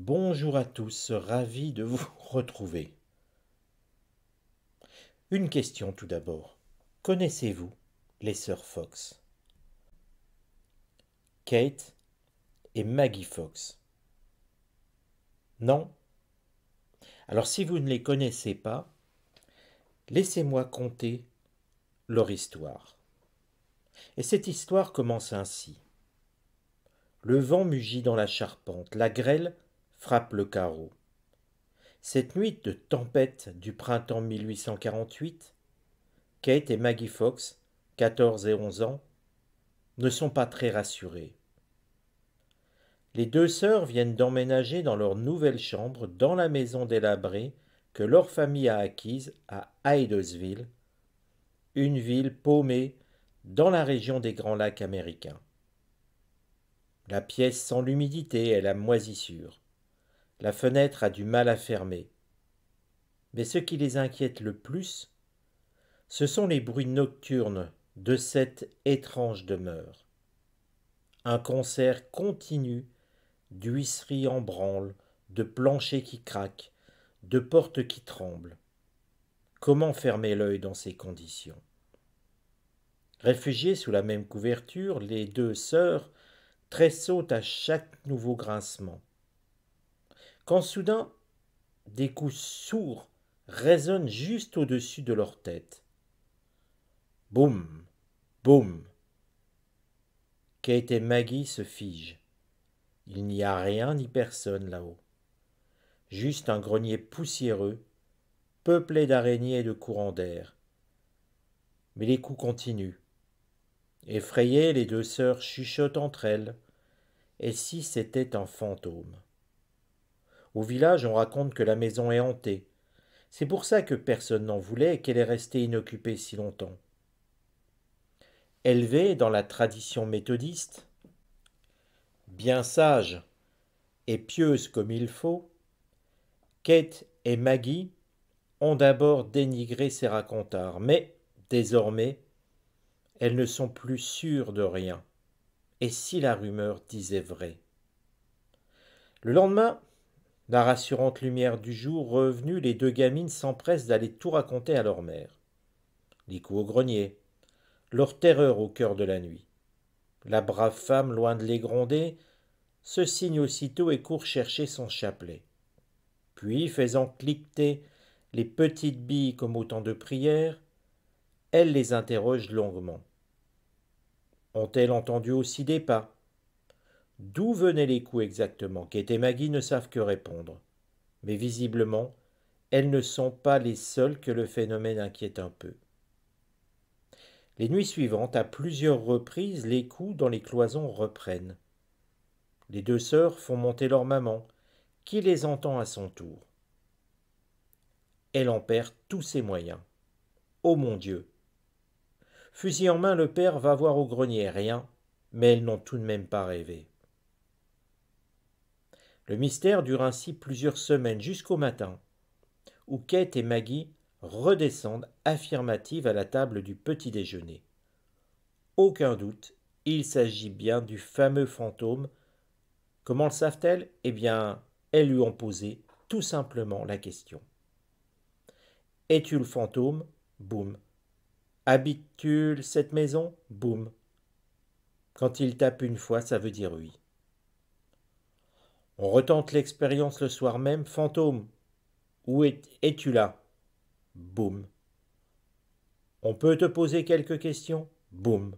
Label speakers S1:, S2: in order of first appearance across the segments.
S1: Bonjour à tous, ravi de vous retrouver. Une question tout d'abord. Connaissez-vous les sœurs Fox Kate et Maggie Fox. Non Alors si vous ne les connaissez pas, laissez-moi conter leur histoire. Et cette histoire commence ainsi. Le vent mugit dans la charpente, la grêle frappe le carreau. Cette nuit de tempête du printemps 1848, Kate et Maggie Fox, 14 et 11 ans, ne sont pas très rassurées. Les deux sœurs viennent d'emménager dans leur nouvelle chambre dans la maison délabrée que leur famille a acquise à Hydesville, une ville paumée dans la région des Grands Lacs américains. La pièce sent l'humidité et la moisissure. La fenêtre a du mal à fermer. Mais ce qui les inquiète le plus, ce sont les bruits nocturnes de cette étrange demeure. Un concert continu d'huisseries en branle, de planchers qui craquent, de portes qui tremblent. Comment fermer l'œil dans ces conditions Réfugiées sous la même couverture, les deux sœurs tressautent à chaque nouveau grincement quand soudain des coups sourds résonnent juste au-dessus de leur tête. Boum, boum. Kate et Maggie se figent. Il n'y a rien ni personne là-haut. Juste un grenier poussiéreux, peuplé d'araignées et de courants d'air. Mais les coups continuent. Effrayées, les deux sœurs chuchotent entre elles. Et si c'était un fantôme au village, on raconte que la maison est hantée. C'est pour ça que personne n'en voulait et qu'elle est restée inoccupée si longtemps. Élevée dans la tradition méthodiste, bien sage et pieuse comme il faut, Kate et Maggie ont d'abord dénigré ces racontars, mais désormais, elles ne sont plus sûres de rien. Et si la rumeur disait vrai Le lendemain, la rassurante lumière du jour revenue, les deux gamines s'empressent d'aller tout raconter à leur mère. Les coups au grenier, leur terreur au cœur de la nuit. La brave femme, loin de les gronder, se signe aussitôt et court chercher son chapelet. Puis, faisant cliqueter les petites billes comme autant de prières, elle les interroge longuement. Ont-elles entendu aussi des pas D'où venaient les coups exactement Kate et Maggie ne savent que répondre. Mais visiblement, elles ne sont pas les seules que le phénomène inquiète un peu. Les nuits suivantes, à plusieurs reprises, les coups dans les cloisons reprennent. Les deux sœurs font monter leur maman, qui les entend à son tour. Elle en perd tous ses moyens. Oh mon Dieu Fusil en main, le père va voir au grenier, rien, mais elles n'ont tout de même pas rêvé. Le mystère dure ainsi plusieurs semaines jusqu'au matin, où Kate et Maggie redescendent affirmatives à la table du petit déjeuner. Aucun doute, il s'agit bien du fameux fantôme. Comment le savent-elles Eh bien, elles lui ont posé tout simplement la question. Es-tu le fantôme Boum. Habites-tu cette maison Boum. Quand il tape une fois, ça veut dire oui. On retente l'expérience le soir même. Fantôme, où es-tu là Boum. On peut te poser quelques questions Boum.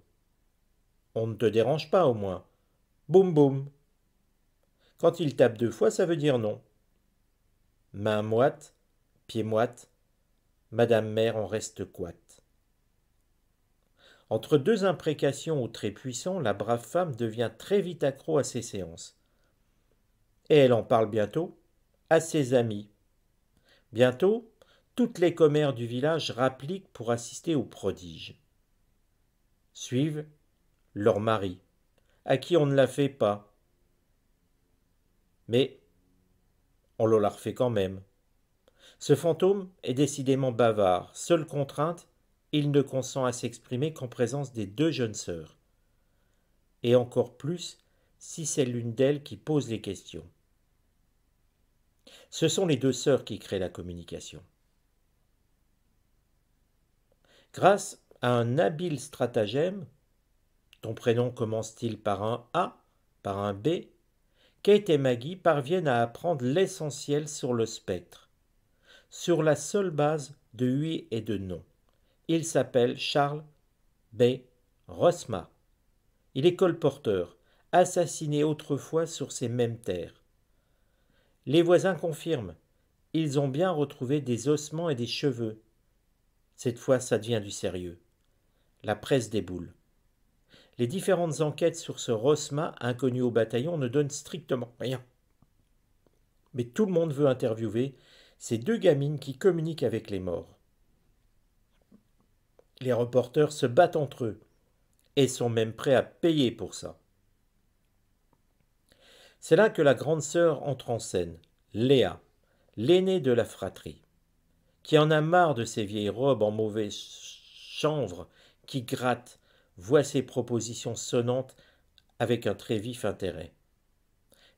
S1: On ne te dérange pas au moins. Boum boum. Quand il tape deux fois, ça veut dire non. Main moite, pied moite, Madame Mère en reste coite. Entre deux imprécations ou très puissant, la brave femme devient très vite accro à ses séances et elle en parle bientôt, à ses amis. Bientôt, toutes les commères du village rappliquent pour assister au prodige. Suivent leur mari, à qui on ne la fait pas. Mais on le la refait quand même. Ce fantôme est décidément bavard. Seule contrainte, il ne consent à s'exprimer qu'en présence des deux jeunes sœurs. Et encore plus si c'est l'une d'elles qui pose les questions. Ce sont les deux sœurs qui créent la communication. Grâce à un habile stratagème, ton prénom commence-t-il par un A, par un B Kate et Maggie parviennent à apprendre l'essentiel sur le spectre, sur la seule base de oui et de non. Il s'appelle Charles B. Rosma. Il est colporteur, assassiné autrefois sur ces mêmes terres. Les voisins confirment. Ils ont bien retrouvé des ossements et des cheveux. Cette fois, ça devient du sérieux. La presse déboule. Les différentes enquêtes sur ce Rosma inconnu au bataillon ne donnent strictement rien. Mais tout le monde veut interviewer ces deux gamines qui communiquent avec les morts. Les reporters se battent entre eux et sont même prêts à payer pour ça. C'est là que la grande sœur entre en scène, Léa, l'aînée de la fratrie, qui en a marre de ses vieilles robes en mauvais chanvre qui gratte, voit ses propositions sonnantes avec un très vif intérêt.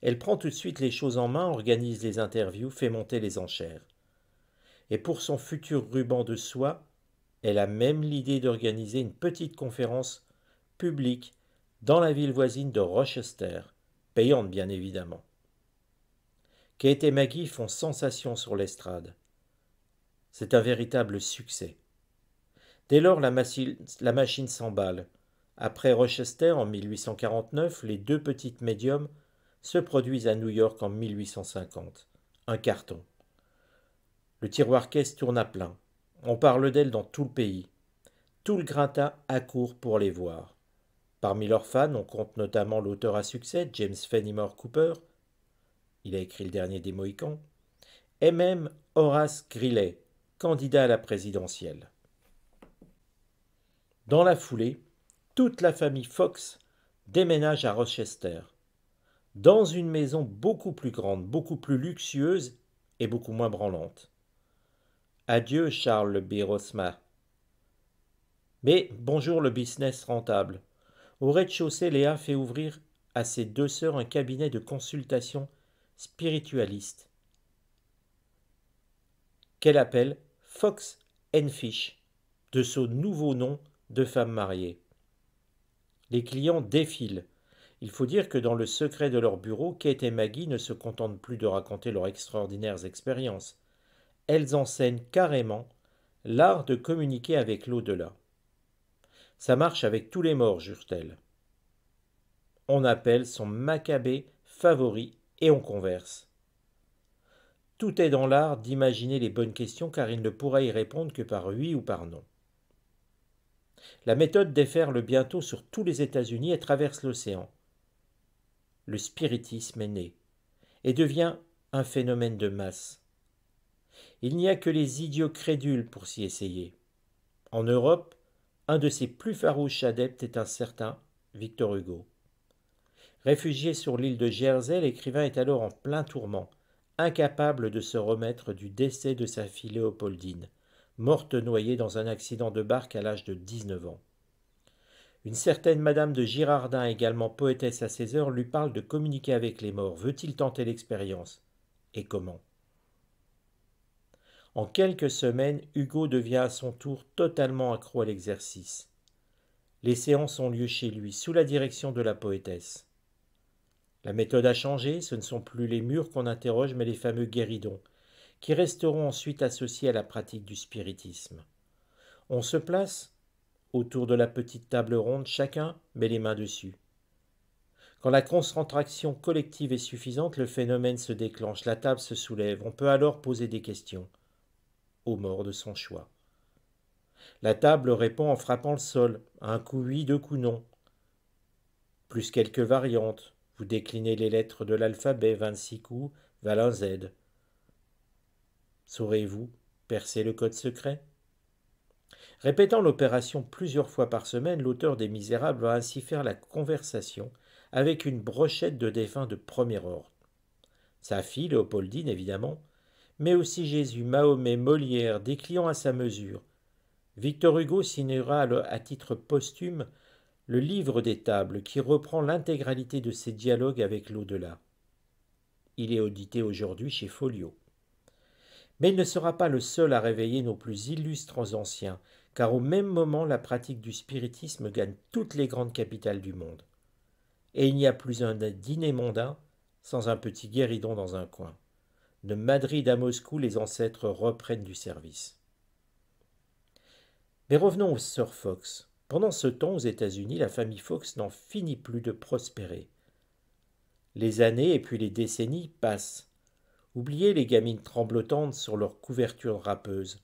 S1: Elle prend tout de suite les choses en main, organise les interviews, fait monter les enchères. Et pour son futur ruban de soie, elle a même l'idée d'organiser une petite conférence publique dans la ville voisine de Rochester, Payante, bien évidemment. Kate et Maggie font sensation sur l'estrade. C'est un véritable succès. Dès lors, la, machine s'emballe. Après Rochester en 1849, les deux petites médiums se produisent à New York en 1850. Un carton. Le tiroir caisse tourne à plein. On parle d'elle dans tout le pays. Tout le gratin accourt pour les voir. Parmi leurs fans, on compte notamment l'auteur à succès James Fenimore Cooper, il a écrit le dernier des Mohicans, et même Horace Greeley, candidat à la présidentielle. Dans la foulée, toute la famille Fox déménage à Rochester, dans une maison beaucoup plus grande, beaucoup plus luxueuse et beaucoup moins branlante. Adieu Charles B. Birosma. Mais bonjour le business rentable. Au rez-de-chaussée, Léa fait ouvrir à ses deux sœurs un cabinet de consultation spiritualiste qu'elle appelle Fox and Fish, de son nouveau nom de femme mariée. Les clients défilent. Il faut dire que dans le secret de leur bureau, Kate et Maggie ne se contentent plus de raconter leurs extraordinaires expériences. Elles enseignent carrément l'art de communiquer avec l'au-delà. Ça marche avec tous les morts, jure-t-elle. On appelle son macabé favori et on converse. Tout est dans l'art d'imaginer les bonnes questions car il ne pourra y répondre que par oui ou par non. La méthode déferle bientôt sur tous les États-Unis et traverse l'océan. Le spiritisme est né et devient un phénomène de masse. Il n'y a que les idiots crédules pour s'y essayer. En Europe, un de ses plus farouches adeptes est un certain Victor Hugo. Réfugié sur l'île de Jersey, l'écrivain est alors en plein tourment, incapable de se remettre du décès de sa fille Léopoldine, morte noyée dans un accident de barque à l'âge de 19 ans. Une certaine Madame de Girardin, également poétesse à ses heures, lui parle de communiquer avec les morts. Veut-il tenter l'expérience Et comment en quelques semaines, Hugo devient à son tour totalement accro à l'exercice. Les séances ont lieu chez lui, sous la direction de la poétesse. La méthode a changé, ce ne sont plus les murs qu'on interroge, mais les fameux guéridons, qui resteront ensuite associés à la pratique du spiritisme. On se place autour de la petite table ronde, chacun met les mains dessus. Quand la concentration collective est suffisante, le phénomène se déclenche, la table se soulève, on peut alors poser des questions. Mort morts de son choix. La table répond en frappant le sol, un coup oui, deux coups non. Plus quelques variantes, vous déclinez les lettres de l'alphabet, 26 coups, valent Z. Saurez-vous percer le code secret Répétant l'opération plusieurs fois par semaine, l'auteur des Misérables va ainsi faire la conversation avec une brochette de défunts de premier ordre. Sa fille, Léopoldine, évidemment, mais aussi Jésus, Mahomet, Molière, des clients à sa mesure. Victor Hugo signera à titre posthume le livre des tables qui reprend l'intégralité de ses dialogues avec l'au-delà. Il est audité aujourd'hui chez Folio. Mais il ne sera pas le seul à réveiller nos plus illustres anciens, car au même moment la pratique du spiritisme gagne toutes les grandes capitales du monde. Et il n'y a plus un dîner mondain sans un petit guéridon dans un coin. De Madrid à Moscou, les ancêtres reprennent du service. Mais revenons aux sœurs Fox. Pendant ce temps, aux États-Unis, la famille Fox n'en finit plus de prospérer. Les années et puis les décennies passent. Oubliez les gamines tremblotantes sur leurs couvertures râpeuses.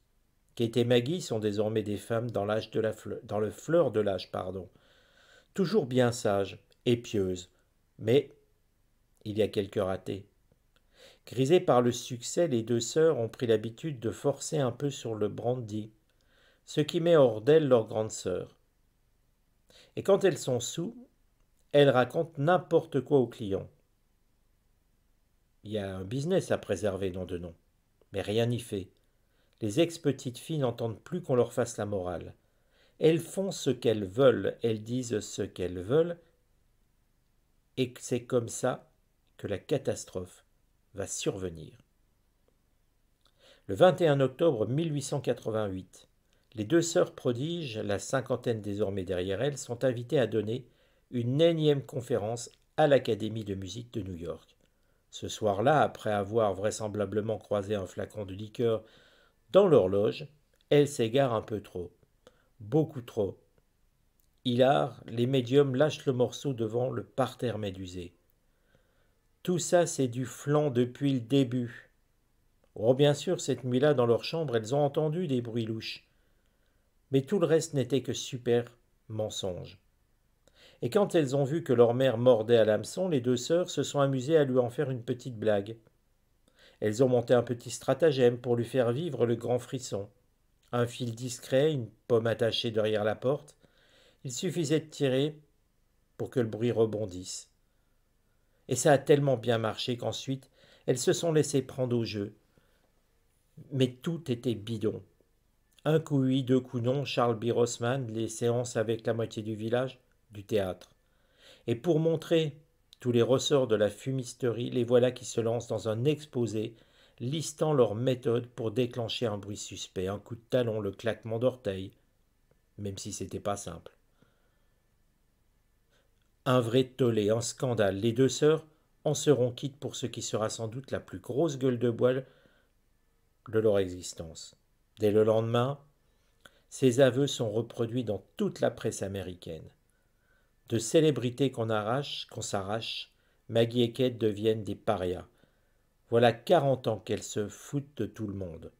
S1: Kate et Maggie sont désormais des femmes dans, l'âge de la dans le fleur de l'âge, pardon. Toujours bien sages et pieuses, mais il y a quelques ratés. Grisées par le succès, les deux sœurs ont pris l'habitude de forcer un peu sur le brandy, ce qui met hors d'elles leur grande sœur. Et quand elles sont sous, elles racontent n'importe quoi aux clients. Il y a un business à préserver, nom de nom, mais rien n'y fait. Les ex-petites filles n'entendent plus qu'on leur fasse la morale. Elles font ce qu'elles veulent, elles disent ce qu'elles veulent, et c'est comme ça que la catastrophe va survenir. Le 21 octobre 1888, les deux sœurs prodiges, la cinquantaine désormais derrière elles, sont invitées à donner une énième conférence à l'Académie de musique de New York. Ce soir-là, après avoir vraisemblablement croisé un flacon de liqueur dans l'horloge, elles s'égarent un peu trop, beaucoup trop. Hilar, les médiums lâchent le morceau devant le parterre médusé. Tout ça, c'est du flanc depuis le début. Oh, bien sûr, cette nuit-là, dans leur chambre, elles ont entendu des bruits louches. Mais tout le reste n'était que super mensonge. Et quand elles ont vu que leur mère mordait à l'hameçon, les deux sœurs se sont amusées à lui en faire une petite blague. Elles ont monté un petit stratagème pour lui faire vivre le grand frisson. Un fil discret, une pomme attachée derrière la porte. Il suffisait de tirer pour que le bruit rebondisse. Et ça a tellement bien marché qu'ensuite, elles se sont laissées prendre au jeu. Mais tout était bidon. Un coup oui, deux coups non, Charles B. les séances avec la moitié du village, du théâtre. Et pour montrer tous les ressorts de la fumisterie, les voilà qui se lancent dans un exposé, listant leurs méthodes pour déclencher un bruit suspect, un coup de talon, le claquement d'orteil, même si c'était pas simple. Un vrai tollé, un scandale. Les deux sœurs en seront quittes pour ce qui sera sans doute la plus grosse gueule de bois de leur existence. Dès le lendemain, ces aveux sont reproduits dans toute la presse américaine. De célébrités qu'on arrache, qu'on s'arrache, Maggie et Kate deviennent des parias. Voilà quarante ans qu'elles se foutent de tout le monde.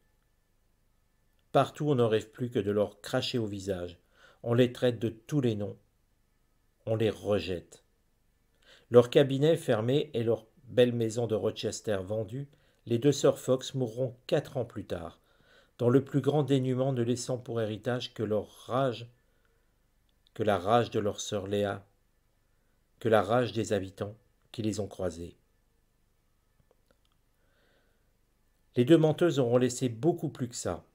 S1: Partout on ne rêve plus que de leur cracher au visage. On les traite de tous les noms, on les rejette. Leur cabinet fermé et leur belle maison de Rochester vendue, les deux sœurs Fox mourront quatre ans plus tard, dans le plus grand dénuement ne laissant pour héritage que leur rage, que la rage de leur sœur Léa, que la rage des habitants qui les ont croisés. Les deux menteuses auront laissé beaucoup plus que ça.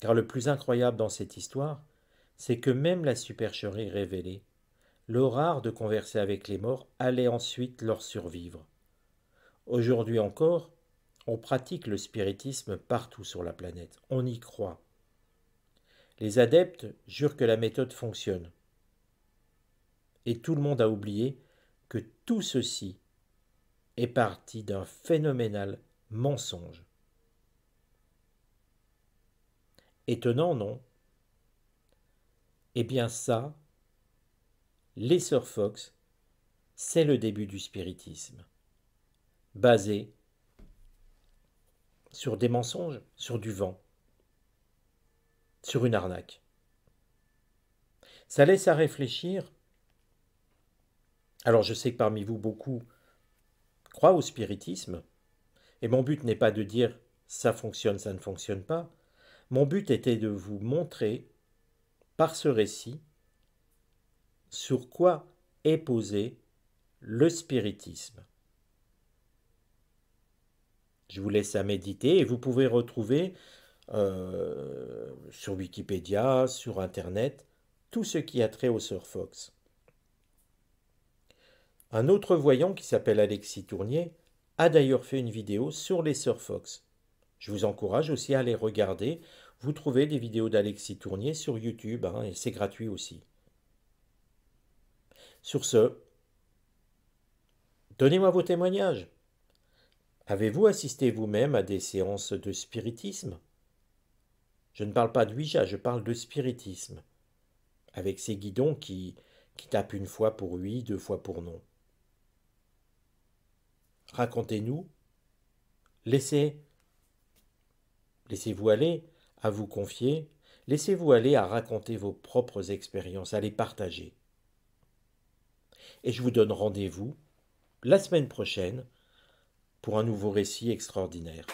S1: Car le plus incroyable dans cette histoire, c'est que même la supercherie révélée rare de converser avec les morts allait ensuite leur survivre. Aujourd'hui encore, on pratique le spiritisme partout sur la planète, on y croit. Les adeptes jurent que la méthode fonctionne. Et tout le monde a oublié que tout ceci est parti d'un phénoménal mensonge. Étonnant, non Eh bien ça, les Sœurs Fox, c'est le début du spiritisme, basé sur des mensonges, sur du vent, sur une arnaque. Ça laisse à réfléchir. Alors je sais que parmi vous, beaucoup croient au spiritisme, et mon but n'est pas de dire ça fonctionne, ça ne fonctionne pas. Mon but était de vous montrer, par ce récit, sur quoi est posé le spiritisme. Je vous laisse à méditer et vous pouvez retrouver euh, sur Wikipédia, sur Internet, tout ce qui a trait au surfox Fox. Un autre voyant qui s'appelle Alexis Tournier a d'ailleurs fait une vidéo sur les surfox Fox. Je vous encourage aussi à aller regarder. Vous trouvez des vidéos d'Alexis Tournier sur YouTube hein, et c'est gratuit aussi. Sur ce, donnez-moi vos témoignages. Avez-vous assisté vous-même à des séances de spiritisme Je ne parle pas de je parle de spiritisme, avec ces guidons qui, qui tapent une fois pour oui, deux fois pour non. Racontez-nous, laissez, laissez-vous aller à vous confier, laissez-vous aller à raconter vos propres expériences, à les partager. Et je vous donne rendez-vous la semaine prochaine pour un nouveau récit extraordinaire.